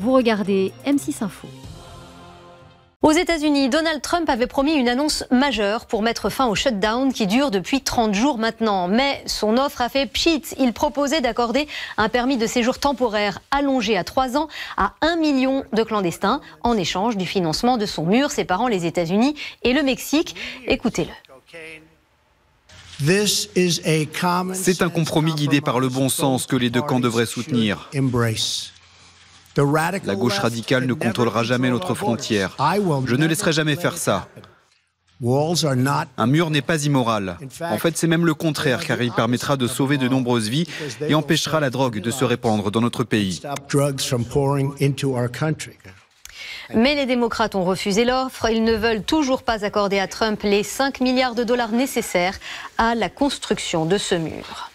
Vous regardez M6 Info. Aux États-Unis, Donald Trump avait promis une annonce majeure pour mettre fin au shutdown qui dure depuis 30 jours maintenant. Mais son offre a fait pchit. Il proposait d'accorder un permis de séjour temporaire allongé à 3 ans à 1 million de clandestins en échange du financement de son mur séparant les États-Unis et le Mexique. Écoutez-le. C'est un compromis guidé par le bon sens que les deux camps devraient soutenir. La gauche radicale ne contrôlera jamais notre frontière. Je ne laisserai jamais faire ça. Un mur n'est pas immoral. En fait, c'est même le contraire, car il permettra de sauver de nombreuses vies et empêchera la drogue de se répandre dans notre pays. Mais les démocrates ont refusé l'offre. Ils ne veulent toujours pas accorder à Trump les 5 milliards de dollars nécessaires à la construction de ce mur.